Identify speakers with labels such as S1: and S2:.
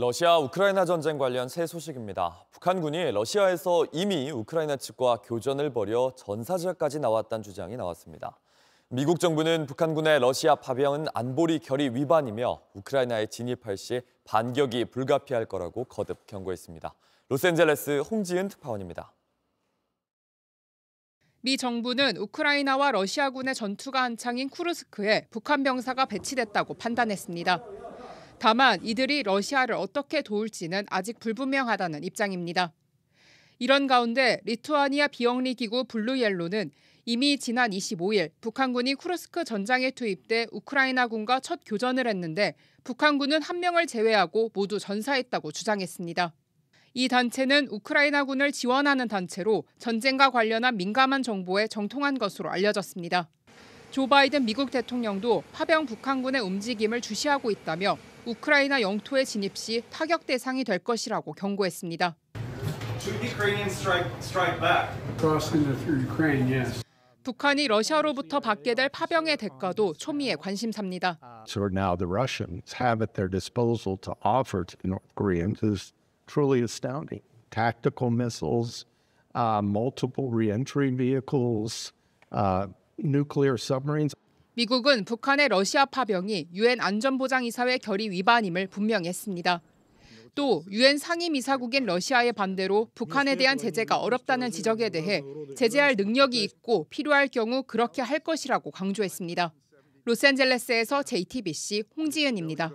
S1: 러시아 우크라이나 전쟁 관련 새 소식입니다. 북한군이 러시아에서 이미 우크라이나 측과 교전을 벌여 전사자까지 나왔다는 주장이 나왔습니다. 미국 정부는 북한군의 러시아 파병은 안보리 결의 위반이며 우크라이나에 진입할 시 반격이 불가피할 거라고 거듭 경고했습니다. 로스앤젤레스 홍지은 특파원입니다.
S2: 미 정부는 우크라이나와 러시아군의 전투가 한창인 쿠르스크에 북한 병사가 배치됐다고 판단했습니다. 다만 이들이 러시아를 어떻게 도울지는 아직 불분명하다는 입장입니다. 이런 가운데 리투아니아 비영리 기구 블루옐로는 이미 지난 25일 북한군이 쿠르스크 전장에 투입돼 우크라이나군과 첫 교전을 했는데 북한군은 한 명을 제외하고 모두 전사했다고 주장했습니다. 이 단체는 우크라이나군을 지원하는 단체로 전쟁과 관련한 민감한 정보에 정통한 것으로 알려졌습니다. 조 바이든 미국 대통령도 파병 북한군의 움직임을 주시하고 있다며 우크라이나 영토에 진입 시 타격 대상이 될 것이라고 경고했습니다. 북한이 러시아로부터 받게 될 파병의 대가도 초미의 관심사입니다. So now the Russians have at their disposal to offer to the North Koreans is truly astounding. Tactical missiles, uh, multiple reentry vehicles, uh, nuclear submarines. 미국은 북한의 러시아 파병이 유엔 안전보장이사회 결의 위반임을 분명 했습니다. 또 유엔 상임이사국인 러시아의 반대로 북한에 대한 제재가 어렵다는 지적에 대해 제재할 능력이 있고 필요할 경우 그렇게 할 것이라고 강조했습니다. 로스앤젤레스에서 JTBC 홍지은입니다.